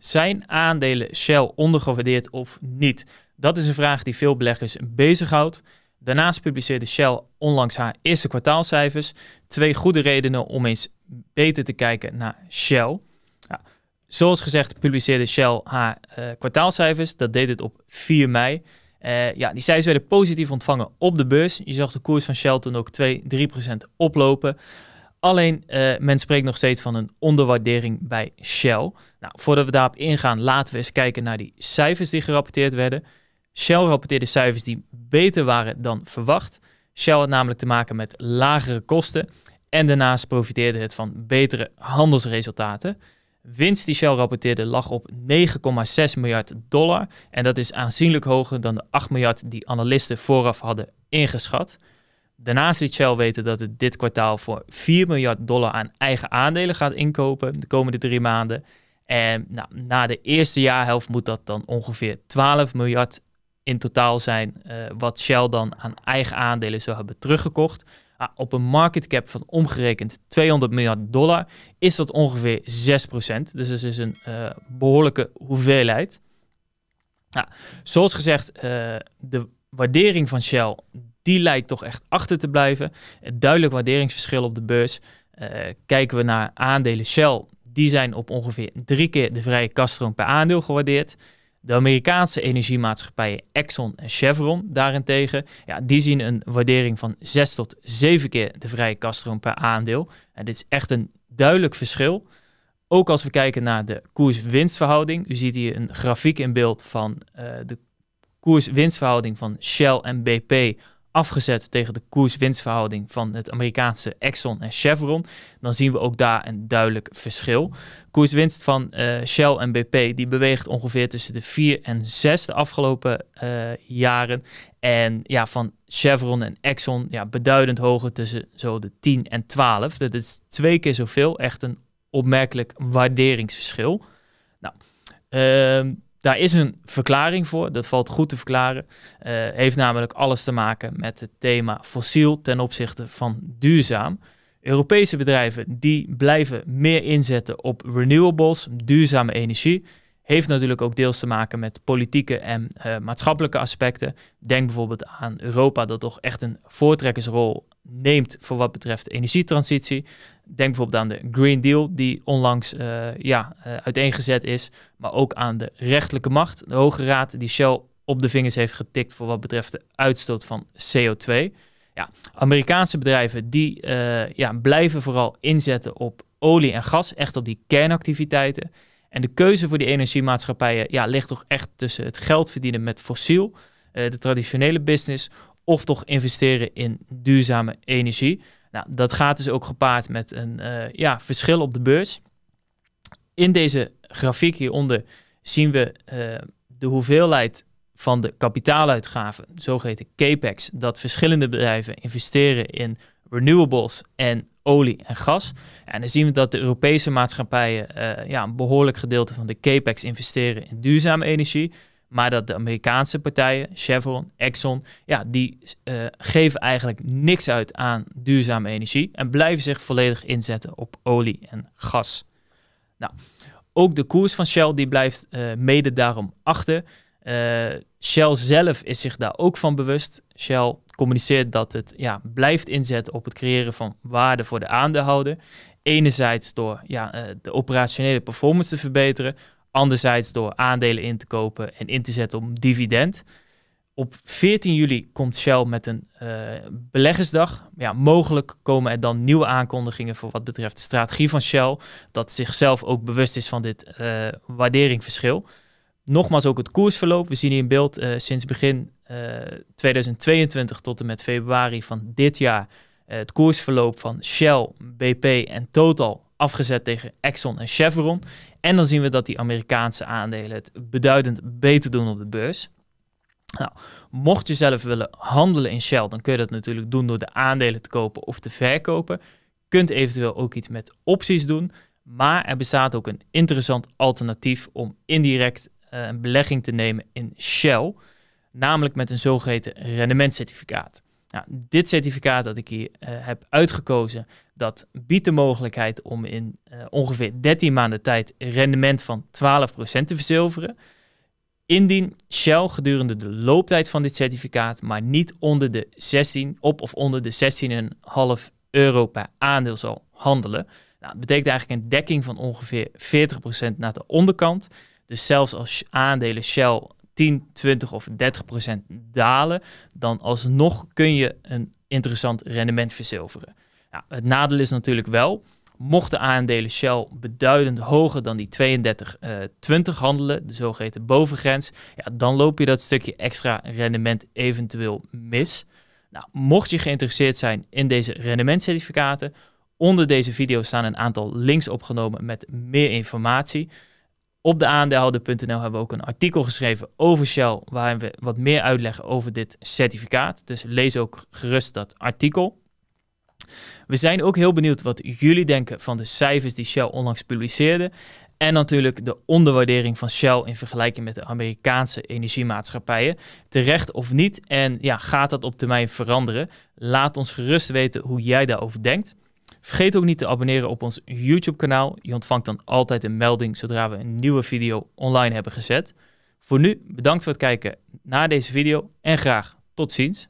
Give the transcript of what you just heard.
Zijn aandelen Shell ondergewaardeerd of niet? Dat is een vraag die veel beleggers bezighoudt. Daarnaast publiceerde Shell onlangs haar eerste kwartaalcijfers. Twee goede redenen om eens beter te kijken naar Shell. zoals gezegd publiceerde Shell haar eh, kwartaalcijfers. Dat deed het op 4 mei. Eh, ja, die cijfers werden positief ontvangen op de beurs. Je zag de koers van Shell toen ook 2, 3% oplopen. Alleen eh, men spreekt nog steeds van een onderwaardering bij Shell. Nou, voordat we daarop ingaan, laten we eens kijken naar die cijfers die gerapporteerd werden. Shell rapporteerde cijfers die beter waren dan verwacht. Shell had namelijk te maken met lagere kosten en daarnaast profiteerde het van betere handelsresultaten. Winst die Shell rapporteerde lag op 9,6 miljard dollar en dat is aanzienlijk hoger dan de 8 miljard die analisten vooraf hadden ingeschat. Daarnaast liet Shell weten dat het dit kwartaal voor 4 miljard dollar aan eigen aandelen gaat inkopen de komende drie maanden. En nou, na de eerste jaarhelft moet dat dan ongeveer 12 miljard in totaal zijn eh, wat Shell dan aan eigen aandelen zou hebben teruggekocht. Ah, op een market cap van omgerekend 200 miljard dollar is dat ongeveer 6%. Dus dat is een eh, behoorlijke hoeveelheid. Nou, zoals gezegd, eh, de waardering van Shell die lijkt toch echt achter te blijven. Duidelijk waarderingsverschil op de beurs. Eh, kijken we naar aandelen Shell, die zijn op ongeveer drie keer de vrije kaststroom per aandeel gewaardeerd. De Amerikaanse energiemaatschappijen Exxon en Chevron daarentegen, ja, die zien een waardering van 6 tot 7 keer de vrije kaststroom per aandeel. En dit is echt een duidelijk verschil. Ook als we kijken naar de koers-winstverhouding. U ziet hier een grafiek in beeld van eh, de koers-winstverhouding van Shell en BP afgezet tegen de koers-winstverhouding van het Amerikaanse Exxon en Chevron, dan zien we ook daar een duidelijk verschil. Koerswinst van eh, Shell en BP die beweegt ongeveer tussen de 4 en 6 de afgelopen eh, jaren. En ja, van Chevron en Exxon ja, beduidend hoger tussen zo de 10 en 12. Dat is twee keer zoveel. Echt een opmerkelijk waarderingsverschil. Nou, ehm, daar is een verklaring voor, dat valt goed te verklaren. Eh, heeft namelijk alles te maken met het thema fossiel ten opzichte van duurzaam. Europese bedrijven die blijven meer inzetten op renewables, duurzame energie, heeft natuurlijk ook deels te maken met politieke en eh, maatschappelijke aspecten. Denk bijvoorbeeld aan Europa dat toch echt een voortrekkersrol neemt voor wat betreft energietransitie. Denk bijvoorbeeld aan de Green Deal, die onlangs eh, ja, uh, uiteengezet is. Maar ook aan de rechtelijke macht, de Hoge Raad, die Shell op de vingers heeft getikt voor wat betreft de uitstoot van CO2. Ja, Amerikaanse bedrijven die eh, ja, blijven vooral inzetten op olie en gas, echt op die kernactiviteiten. En de keuze voor die energiemaatschappijen ja, ligt toch echt tussen het geld verdienen met fossiel, de traditionele business, of toch investeren in duurzame energie. Nou, dat gaat dus ook gepaard met een eh, ja, verschil op de beurs. In deze grafiek hieronder zien we eh, de hoeveelheid van de kapitaaluitgaven, zogeheten capex, dat verschillende bedrijven investeren in renewables en olie en gas. En dan zien we dat de Europese maatschappijen eh, ja, een behoorlijk gedeelte van de capex investeren in duurzame energie. Maar dat de Amerikaanse partijen, Chevron, Exxon, ja, die eh, geven eigenlijk niks uit aan duurzame energie en blijven zich volledig inzetten op olie en gas. Nou, ook de koers van Shell die blijft eh, mede daarom achter. Eh, Shell zelf is zich daar ook van bewust. Shell communiceert dat het ja, blijft inzetten op het creëren van waarde voor de aandeelhouder. Enerzijds door ja, de operationele performance te verbeteren, Anderzijds door aandelen in te kopen en in te zetten op dividend. Op 14 juli komt Shell met een eh, beleggersdag. Ja, mogelijk komen er dan nieuwe aankondigingen voor wat betreft de strategie van Shell. Dat zichzelf ook bewust is van dit uh, eh, waarderingverschil. Nogmaals ook het koersverloop. We zien hier in beeld eh, sinds begin 2022 tot en met februari van dit jaar. het koersverloop van Shell, BP en Total afgezet tegen Exxon en Chevron. En dan zien we dat die Amerikaanse aandelen het beduidend beter doen op de beurs. Nou, mocht je zelf willen handelen in Shell, dan kun je dat natuurlijk doen door de aandelen te kopen of te verkopen. Kunt eventueel ook iets met opties doen. Maar er bestaat ook een interessant alternatief om indirect eh, een belegging te nemen in Shell. Namelijk met een zogeheten rendementcertificaat. Nou, dit certificaat dat ik hier eh, heb uitgekozen, dat biedt de mogelijkheid om in eh, ongeveer 13 maanden tijd rendement van 12% te verzilveren. Indien Shell gedurende de looptijd van dit certificaat maar niet onder de 16, op of onder de 16,5 euro per aandeel zal handelen. Nou, dat betekent eigenlijk een dekking van ongeveer 40% naar de onderkant. Dus zelfs als aandelen Shell 10, 20 of 30 procent dalen, dan alsnog kun je een interessant rendement verzilveren. Nou, het nadeel is natuurlijk wel, mochten aandelen Shell beduidend hoger dan die 32, 20 eh, handelen, de zogeheten bovengrens, ja, dan loop je dat stukje extra rendement eventueel mis. Nou, mocht je geïnteresseerd zijn in deze rendementcertificaten, onder deze video staan een aantal links opgenomen met meer informatie. Op de aandeelhouder.nl hebben we ook een artikel geschreven over Shell, waarin we wat meer uitleggen over dit certificaat. Dus lees ook gerust dat artikel. We zijn ook heel benieuwd wat jullie denken van de cijfers die Shell onlangs publiceerde. En natuurlijk de onderwaardering van Shell in vergelijking met de Amerikaanse energiemaatschappijen. Terecht of niet? En ja, gaat dat op termijn veranderen? Laat ons gerust weten hoe jij daarover denkt. Vergeet ook niet te abonneren op ons YouTube-kanaal. Je ontvangt dan altijd een melding zodra we een nieuwe video online hebben gezet. Voor nu bedankt voor het kijken naar deze video en graag tot ziens.